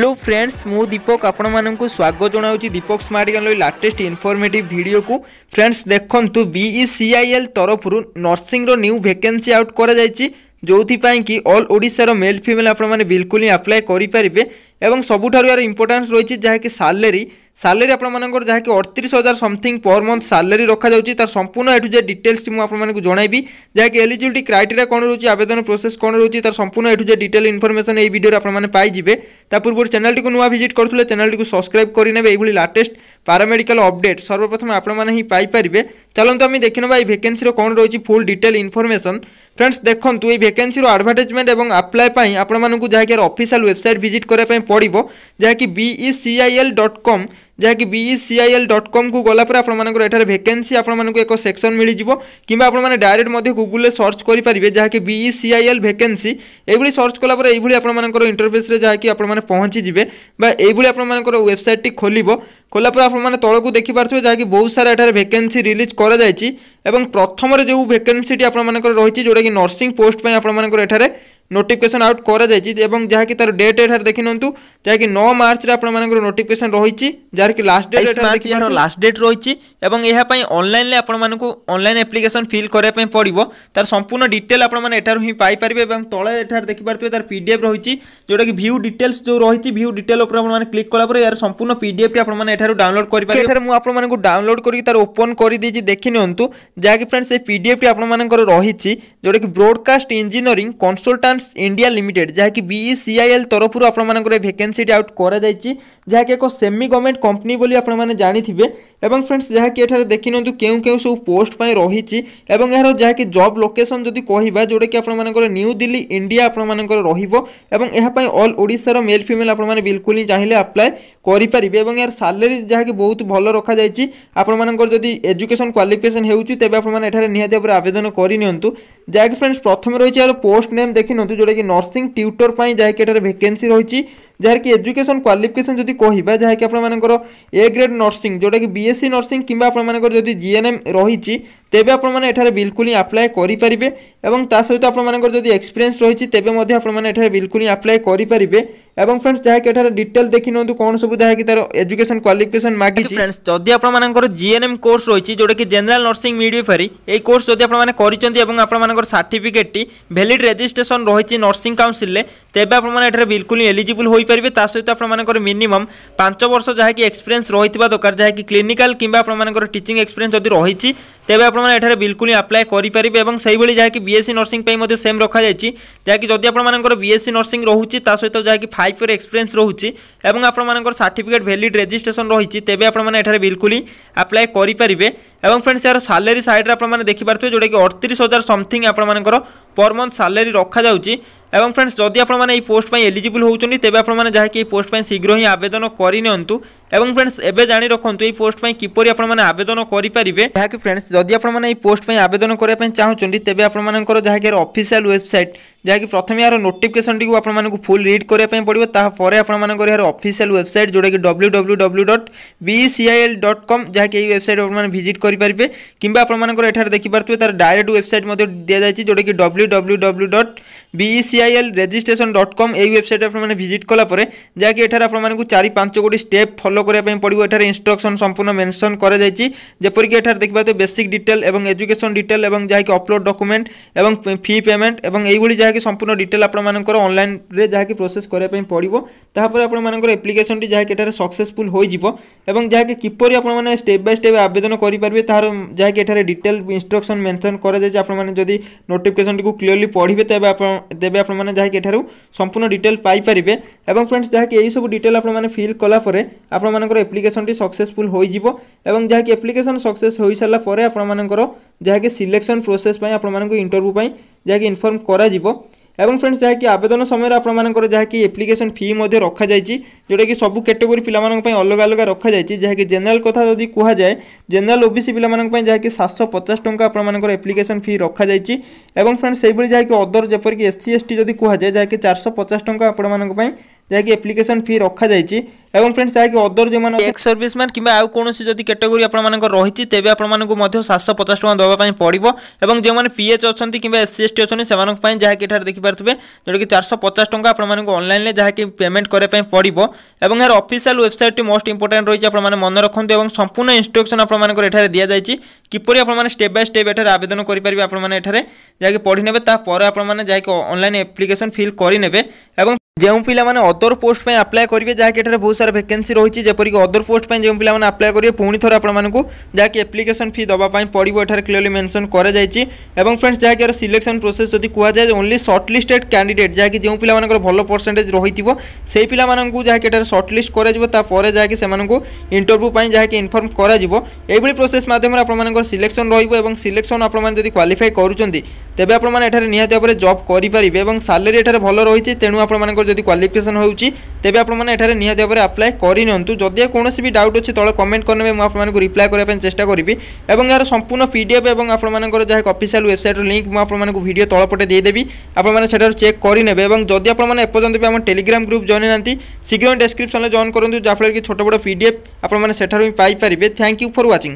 hello friends मु दीपक आपण मानक स्वागत जनावि दीपक स्मार्ट गान लाटेस्ट इनफर्मेटिव भिडियो को फ्रेंड्स देखु बीईसीआईएल तरफ नर्सिंग न्यू भैकेन्सी आउट कर ଯେଉଁଥିପାଇଁ କି ଅଲ୍ ଓଡ଼ିଶାର ମେଲ୍ ଫିମେଲ୍ ଆପଣମାନେ ବିଲକୁଲ ହିଁ ଆପ୍ଲାଏ କରିପାରିବେ ଏବଂ ସବୁଠାରୁ ଏହାର ଇମ୍ପୋର୍ଟାନ୍ସ ରହିଛି ଯାହାକି ସାଲେରୀ ସାଲାରୀ ଆପଣମାନଙ୍କର ଯାହାକି ଅଠତିରିଶ ହଜାର ସମଥିଙ୍ଗ ପର୍ ମନ୍ଥ ସାଲାରୀ ରଖାଯାଉଛି ତାର ସମ୍ପୂର୍ଣ୍ଣ ଏଠୁ ଯେ ଡିଟେଲ୍ସଟି ମୁଁ ଆପଣମାନଙ୍କୁ ଜଣାଇବି ଯାହାକି ଏଲିଜିବିଲିଟି କ୍ରାଇଟେରିଆ କ'ଣ ରହୁଛି ଆବେଦନ ପ୍ରୋସେସ୍ କ'ଣ ରହୁଛି ତାର ସମ୍ପୂର୍ଣ୍ଣ ଏଠୁ ଯେ ଡିଟେଲ୍ ଇନଫର୍ମେସନ୍ ଏହି ଭିଡ଼ିଓରେ ଆପଣମାନେ ପାଇଯିବେ ତା ପୂର୍ବରୁ ଚ୍ୟାନେଲ୍ଟିକୁ ନୂଆ ଭିଜିଟ୍ କରୁଥିଲେ ଚ୍ୟାନେଲ୍ଟିକୁ ସବସ୍କ୍ରାଇବ୍ କରିନେବେ ଏଇଭଳି ଲାଟେଷ୍ଟ ପାରାମେଡ଼ିକାଲ ଅପଡେଟ୍ ସର୍ବପ୍ରଥମେ ଆପଣମାନେ ହିଁ ପାଇପାରିବେ ଚାଲନ୍ତୁ ଆମେ ଦେଖିନେବା ଏହି ଭେକେନ୍ସିର କ'ଣ ରହୁଛି ଫୁଲ୍ ଡିଟେଲ୍ ଇନଫର୍ମେସନ୍ ফ্রেন্ডস দেখুন এই ভ্যাকেন্সির আডভার্টাইজমেন্ট এবং আপ্লাই পাই আপনার যাকে অফিসিয়াল ওয়েবসাইট ভিজিট করা পড়ব যা কি বিইসিআইএল ডট কম ଯାହାକି ବିଇସିଆଇଏଲ୍ ଡଟ୍ କମ୍କୁ ଗଲାପରେ ଆପଣମାନଙ୍କର ଏଠାରେ ଭେକେନ୍ସି ଆପଣମାନଙ୍କୁ ଏକ ସେକ୍ସନ୍ ମିଳିଯିବ କିମ୍ବା ଆପଣମାନେ ଡାଇରେକ୍ଟ ମଧ୍ୟ ଗୁଗୁଲରେ ସର୍ଚ୍ଚ କରିପାରିବେ ଯାହାକି ବିଇସିଆଇଏଲ୍ ଭେକେନ୍ସି ଏଇଭଳି ସର୍ଚ୍ଚ କଲାପରେ ଏଇଭଳି ଆପଣମାନଙ୍କର ଇଣ୍ଟରଫେସ୍ରେ ଯାହାକି ଆପଣମାନେ ପହଞ୍ଚିଯିବେ ବା ଏଇଭଳି ଆପଣମାନଙ୍କର ୱେବସାଇଟ୍ଟି ଖୋଲିବ খোলা পরে আপনার তলকু দেখিপারে যা কি বহু সারা এখানে ভ্যাকেন্সি রিলিজ করা যাই এবং প্রথমে যে ভ্যাকেন্সিটি আপনার রয়েছে যেটা কি নর্সিং পোস্ট আপনার এখানে নোটিফিকেসন আউট করাযাই এবং যা কি তার ডেট এঠার দেখি নিউ যা কি ন মার্চরে আপনার নোটিফিকেসন রয়েছে যার কি লাস্ট ডেট মার্চ এর লাস্ট ডেট রয়েছে এবং এপাই অনলাইনে আপনার অনলাইন আপ্লিকেসন ফিল করা পড়ব তার সম্পূর্ণ ডিটেল আপনার এঠার হি পাইপারে এবং তলে এঠার দেখিপারে তার পিডিএফ রয়েছে যেটা কি ভিউ ডিটেলস যে রয়েছে ভিউ ডিটেল উপরে আপনার ক্লিক কলাপরে এর সম্পূর্ণ পিডিএফটি আপনার এঠার ডাউনলোড করে পারে এঠার আপনার ডাউনলোড করি তার ওপন করে দিয়েছি দেখি নিউ যা কি ফ্রেন্ডস এই পিডিএফটি আপনার রয়েছে যেটা কি broadcast engineering consultant restaurants India limited ଯାହାକି ବିଇସିଆଇଏଲ୍ ତରଫରୁ ଆପଣମାନଙ୍କର ଏ ଭେକେନ୍ସିଟି ଆଉଟ୍ କରାଯାଇଛି ଯାହାକି ଏକ ସେମି ଗଭର୍ଣ୍ଣମେଣ୍ଟ କମ୍ପାନୀ ବୋଲି ଆପଣମାନେ ଜାଣିଥିବେ ଏବଂ ଫ୍ରେଣ୍ଡସ୍ ଯାହାକି ଏଠାରେ ଦେଖିନିଅନ୍ତୁ କେଉଁ କେଉଁ ସବୁ ପୋଷ୍ଟ ପାଇଁ ରହିଛି ଏବଂ ଏହାର ଯାହାକି ଜବ୍ ଲୋକେସନ୍ ଯଦି କହିବା ଯେଉଁଟାକି ଆପଣମାନଙ୍କର ନ୍ୟୁ ଦିଲ୍ଲୀ ଇଣ୍ଡିଆ ଆପଣମାନଙ୍କର ରହିବ ଏବଂ ଏହା ପାଇଁ ଅଲ୍ ଓଡ଼ିଶାର ମେଲ୍ ଫିମେଲ୍ ଆପଣମାନେ ବିଲକୁଲ ହିଁ ଚାହିଁଲେ ଆପ୍ଲାଏ କରିପାରିବେ ଏବଂ ଏହାର ସାଲେରୀ ଯାହାକି ବହୁତ ଭଲ ରଖାଯାଇଛି ଆପଣମାନଙ୍କର ଯଦି ଏଜୁକେସନ୍ କ୍ୱାଲିଫିକେସନ୍ ହେଉଛି ତେବେ ଆପଣମାନେ ଏଠାରେ ନିହାତି ଭାବରେ ଆବେଦନ କରିନିଅନ୍ତୁ ଯାହାକି ଫ୍ରେଣ୍ଡସ୍ ପ୍ରଥମେ ରହିଛି ଏହାର ପୋଷ୍ଟ ନେମ୍ ଦେଖିନିଅନ୍ତୁ ଯେଉଁଟାକି ନର୍ସିଂ ଟ୍ୟୁଟର୍ ପାଇଁ ଯାହାକି ଏଠାରେ ଭେକେନ୍ସି ରହିଛି ଯାହାକି ଏଜୁକେସନ୍ କ୍ୱାଲିଫିକେସନ୍ ଯଦି କହିବା ଯାହାକି ଆପଣମାନଙ୍କର ଏ ଗ୍ରେଡ୍ ନର୍ସିଂ ଯେଉଁଟାକି ବି ଏସ୍ ସି ନର୍ସିଂ କିମ୍ବା ଆପଣମାନଙ୍କର ଯଦି ଜି ଏନ୍ ଏମ୍ ରହିଛି ତେବେ ଆପଣମାନେ ଏଠାରେ ବିଲକୁଲ ହିଁ ଆପ୍ଲାଏ କରିପାରିବେ ଏବଂ ତା ସହିତ ଆପଣମାନଙ୍କର ଯଦି ଏକ୍ସପିରିଏନ୍ସ ରହିଛି ତେବେ ମଧ୍ୟ ଆପଣମାନେ ଏଠାରେ ବିଲକୁଲ ହିଁ ଆପ୍ଲାଏ କରିପାରିବେ এবং फ्रेंड्स যা কে এটার ডিটেইল দেখি নতু কোন সব দা কি তার এডুকেশন কোয়ালিফিকেশন মাগি জি फ्रेंड्स যদি আপন মানকর জিএনএম কোর্স হইচি জোড় কি জেনারেল নার্সিং মিডওয়াইফারি এই কোর্স যদি আপন মানে করিচন্তি এবং আপন মানের সার্টিফিকেটটি वैलिड রেজিস্ট্রেশন রহিচি নার্সিং কাউন্সিল লে তেবা আপন মানে এটার বিলকুল ইলিজিবল হই পারিবে তা সইতো আপন মানের মিনিমাম 5 বছর যা কি এক্সপেরিয়েন্স রহিতবা দরকার যা কি ক্লিনিক্যাল কিম্বা আপন মানের টিচিং এক্সপেরিয়েন্স যদি রহিচি ତେବେ ଆପଣମାନେ ଏଠାରେ ବିଲକୁଲ ଆପ୍ଲାଏ କରିପାରିବେ ଏବଂ ସେହିଭଳି ଯାହାକି ବିଏସ୍ସି ନର୍ସିଂ ପାଇଁ ମଧ୍ୟ ସେମ୍ ରଖାଯାଇଛି ଯାହାକି ଯଦି ଆପଣମାନଙ୍କର ବିଏସ୍ସି ନର୍ସିଂ ରହୁଛି ତା ସହିତ ଯାହାକି ଫାଇଭ୍ ଇୟର୍ ଏକ୍ସପିରିଏନ୍ସ ରହୁଛି ଏବଂ ଆପଣମାନଙ୍କର ସାର୍ଟିଫିକେଟ୍ ଭ୍ୟାଲିଡ୍ ରେଜିଷ୍ଟ୍ରେସନ୍ ରହିଛି ତେବେ ଆପଣମାନେ ଏଠାରେ ବିଲକୁଲ ଆପ୍ଲାଏ କରିପାରିବେ ଏବଂ ଫ୍ରେଣ୍ଡସ୍ ଏହାର ସାଲେରୀ ସାଇଡ଼୍ରେ ଆପଣମାନେ ଦେଖିପାରୁଥିବେ ଯେଉଁଟାକି ଅଡ଼ତିରିଶ ହଜାର ସମଥିଙ୍ଗ ଆପଣମାନଙ୍କର পর মন্ଥ ସାଲାରୀ ରଖାଯାଉଛି এবং ফ্রেন্ডস যদি আপনার এই পোস্ট পাই এলিজিবল হচ্ছেন তেমনি আপনার যা এই পোস্ট পাই শীঘ্র হি আবেদন করে নিউ এবং ফ্রেন্ডস এবে জাঁ রাখতু এই পোস্ট পাই কিপর আপনার আবেদন করে পারে যা ফ্রেন্ডস যদি আপনার এই পোস্ট পাই আবেদন করা চাহুন তেমনি আপনার যা অফিসিয়াল ওয়েবসাইট ଯାହାକି ପ୍ରଥମେ ଏହାର ନୋଟିଫିକେସନଟିକୁ ଆପଣମାନଙ୍କୁ ଫୁଲ୍ ରିଡ୍ କରିବା ପାଇଁ ପଡ଼ିବ ତାହାପରେ ଆପଣମାନଙ୍କର ଏହାର ଅଫିସିଆଲ୍ ୱେବସାଇଟ୍ ଯେଉଁଟାକି W W W dot BECIL dot com ଯାହାକି ଏହି ୱେବସାଇଟ୍ ଆପଣମାନେ ଭିଜିଟ୍ କରିପାରିବେ କିମ୍ବା ଆପଣମାନଙ୍କର ଏଠାରେ ଦେଖିପାରୁଥିବେ ତା'ର ଡାଇରେକ୍ଟ ୱେବସାଇଟ୍ ମଧ୍ୟ ଦିଆଯାଇଛି ଯେଉଁଟାକି W W W dot BECIL registration dot com ଏହି ୱେବସାଇଟ୍ ଆପଣମାନେ ଭିଜିଟ୍ କଲା ପରେ ଯାହାକି ଏଠାରେ ଆପଣମାନଙ୍କୁ ଚାରି ପାଞ୍ଚ ଗୋଟି ଷ୍ଟେପ୍ ଫଲୋ କରିବା ପାଇଁ ପଡ଼ିବ ଏଠାରେ ଇନ୍ଷ୍ଟ୍ରକ୍ସନ୍ ସମ୍ପୂର୍ଣ୍ଣ ମେନ୍ସନ୍ କରାଯାଇଛି ଯେପରିକି ଏଠାରେ ଦେଖିପାରୁଥିବେ ବେସିକ୍ ଡିଟେଲ୍ ଏବଂ ଏଜୁକେସନ୍ ଡିଟେଲ୍ ଏବଂ ଯାହାକି ଅପଲୋଡ଼ ଡକୁମେଣ୍ଟ ଏବଂ ଫି ପେମେଣ୍ଟ ଏବଂ ଏଇଭଳି ଯାହାକି ଯାହାକି ସମ୍ପୂର୍ଣ୍ଣ ଡିଟେଲ୍ ଆପଣମାନଙ୍କର ଅନଲାଇନ୍ରେ ଯାହାକି ପ୍ରୋସେସ୍ କରିବା ପାଇଁ ପଡ଼ିବ ତାପରେ ଆପଣମାନଙ୍କର ଆପ୍ଲିକେସନ୍ଟି ଯାହାକି ଏଠାରେ ସକ୍ସେସଫୁଲ୍ ହୋଇଯିବ ଏବଂ ଯାହାକି କିପରି ଆପଣମାନେ ଷ୍ଟେପ୍ ବାଇ ଷ୍ଟେପ୍ ଆବେଦନ କରିପାରିବେ ତାହାର ଯାହାକି ଏଠାରେ ଡିଟେଲ୍ ଇନ୍ଷ୍ଟ୍ରକ୍ସନ୍ ମେନ୍ସନ୍ କରାଯାଇଛି ଆପଣମାନେ ଯଦି ନୋଟିଫିକେସନ୍ଟିକୁ କ୍ଲିୟରଲି ପଢ଼ିବେ ତେବେ ଆପଣ ତେବେ ଆପଣମାନେ ଯାହାକି ଏଠାରୁ ସମ୍ପୂର୍ଣ୍ଣ ଡିଟେଲ୍ ପାଇପାରିବେ ଏବଂ ଫ୍ରେଣ୍ଡସ୍ ଯାହାକି ଏହିସବୁ ଡିଟେଲ୍ ଆପଣମାନେ ଫିଲ୍ କଲା ପରେ ଆପଣମାନଙ୍କର ଆପ୍ଲିକେସନ୍ଟି ସକ୍ସେସଫୁଲ୍ ହୋଇଯିବ ଏବଂ ଯାହାକି ଆପ୍ଲିକେସନ୍ ସକ୍ସେସ୍ ହୋଇସାରିଲା ପରେ ଆପଣମାନଙ୍କର ଯାହାକି ସିଲେକ୍ସନ୍ ପ୍ରୋସେସ୍ ପାଇଁ ଆପଣମାନଙ୍କୁ ଇଣ୍ଟରଭ୍ୟୁ ପାଇଁ ଯାହାକି ଇନଫର୍ମ କରାଯିବ এবং ফ্রেন্ডস যা কি আবেদন সময় আপনার যা কি এপ্লিকেশন ফি মধ্যে রখা যাই যেটা কি সবু ক্যাটেগোরি পিলা অলগা অলগা রখা যাই যা কি জেনেল কথা যদি কুহযায় জেনেল ওবিসি পিলা যা কি সাতশো পচাশ টাকা আপনার এপ্লিকেশন ফি রখা যাই এবং ফ্রেন্ডস সেইভাবে যা কি অদর যেপরিক এসসি এসটি যদি কুহযায় কি চারশো পচাশ টাকা আপনার ଯାହାକି ଆପ୍ଲିକେସନ୍ ଫି ରଖାଯାଇଛି ଏବଂ ଫ୍ରେଣ୍ଡସ୍ ଯାହାକି ଅଦର ଯେଉଁମାନେ ଏକ୍ସ ସର୍ଭିସମ୍ୟାନ୍ କିମ୍ବା ଆଉ କୌଣସି ଯଦି କ୍ୟାଟେଗୋରୀ ଆପଣମାନଙ୍କର ରହିଛି ତେବେ ଆପଣମାନଙ୍କୁ ମଧ୍ୟ ସାତଶହ ପଚାଶ ଟଙ୍କା ଦେବା ପାଇଁ ପଡ଼ିବ ଏବଂ ଯେଉଁମାନେ ପି ଏଚ୍ ଅଛନ୍ତି କିମ୍ବା ଏସ୍ ସି ଏସ୍ ଟି ଅଛନ୍ତି ସେମାନଙ୍କ ପାଇଁ ଯାହାକି ଏଠାରେ ଦେଖିପାରୁଥିବେ ଯେଉଁଟାକି ଚାରିଶହ ପଚାଶ ଟଙ୍କା ଆପଣମାନଙ୍କୁ ଅନଲାଇନ୍ରେ ଯାହାକି ପେମେଣ୍ଟ କରିବା ପାଇଁ ପଡ଼ିବ ଏବଂ ଏହାର ଅଫିସିଆଲ୍ ୱେବସାଇଟ୍ଟି ମୋଷ୍ଟ ଇମ୍ପୋର୍ଟାଣ୍ଟ ରହିଛି ଆପଣମାନେ ମନେ ରଖନ୍ତୁ ଏବଂ ସମ୍ପୂର୍ଣ୍ଣ ଇନ୍ଷ୍ଟ୍ରକ୍ସନ୍ ଆପଣମାନଙ୍କର ଏଠାରେ ଦିଆଯାଇଛି କିପରି ଆପଣମାନେ ଷ୍ଟେପ୍ ବାଇ ଷ୍ଟେପ୍ ଏଠାରେ ଆବେଦନ କରିପାରିବେ ଆପଣମାନେ ଏଠାରେ ଯାହାକି ପଢ଼ିନେବେ ତାପରେ ଆପଣମାନେ ଯାହାକି ଅନଲାଇନ୍ ଆପ୍ଲିକେସନ୍ ଫିଲ୍ କରିନେବେ ଯେଉଁ ପିଲାମାନେ ଅଦର ପୋଷ୍ଟ ପାଇଁ ଆପ୍ଲାଏ କରିବେ ଯାହାକି ଏଠାରେ ବହୁତ ସାରା ଭେକେନ୍ସି ରହିଛି ଯେପରିକି ଅଦର ପୋଷ୍ଟ ପାଇଁ ଯେଉଁ ପିଲାମାନେ ଆପ୍ଲାଏ କରିବେ ପୁଣି ଥରେ ଆପଣମାନଙ୍କୁ ଯାହାକି ଆପ୍ଲିକେସନ୍ ଫି ଦେବା ପାଇଁ ପଡ଼ିବ ଏଠାରେ କ୍ଲିୟରଲି ମେନ୍ସନ୍ କରାଯାଇଛି ଏବଂ ଫ୍ରେଣ୍ଡସ୍ ଯାହାକି ଏହାର ସିଲେକ୍ସନ୍ ପ୍ରୋସେସ୍ ଯଦି କୁହାଯାଏ ଓନ୍ଲି ସର୍ଟ ଲିଷ୍ଟେଡ୍ କ୍ୟାଣ୍ଡିଡେଟ୍ ଯାହାକି ଯେଉଁ ପିଲାମାନଙ୍କର ଭଲ ପରସେଣ୍ଟେଜ୍ ରହିଥିବ ସେହି ପିଲାମାନଙ୍କୁ ଯାହାକି ଏଠାରେ ସର୍ଟ ଲିଷ୍ଟ କରାଯିବ ତାପରେ ଯାହାକି ସେମାନଙ୍କୁ ଇଣ୍ଟରଭ୍ୟୁ ପାଇଁ ଯାହାକି ଇନଫର୍ମ କରାଯିବ ଏଭଳି ପ୍ରୋସେସ୍ ମାଧ୍ୟମରେ ଆପଣମାନଙ୍କର ସିଲେକ୍ସନ୍ ରହିବ ଏବଂ ସିଲେକ୍ସନ୍ ଆପଣମାନେ ଯଦି କ୍ୱାଲିଫାଏ କରୁଛନ୍ତି তেবে আপনার এখানে নিহতি ভাবে জব করে পারে এবং সালারি এখানে ভালো রয়েছে তেমন আপনার যদি কোয়ালিফিকেসন মানে হচ্ছে তবে আপনার এখানে নিহতি ভাবে আপ্লাই করে নিতু যদি কৌশি বি ডাউট অনেক তলে কমেন্ট করে নেবে আপনার রিপ্লাই করার চেষ্টা করবি এবং এর সম্পূর্ণ পিডিএফ এবং আপনার যা অফিসিয়াল ওয়েবসাইট লিঙ্ক আপনার ভিডিও তলপটে দেবি আপনার সেটার চেক করে নেবে এবং যদি আপনার এপর্যন্ত বি আমার টেলিগ্রাম গ্রুপ জয়েন না শীঘ্র ডেসক্রিপশনে জয়েন করুন যা ফলে কি ছোট বড় পিডিএফ আপনার সেটার পাইপারে থ্যাংক ইউ ফর ওয়াচিং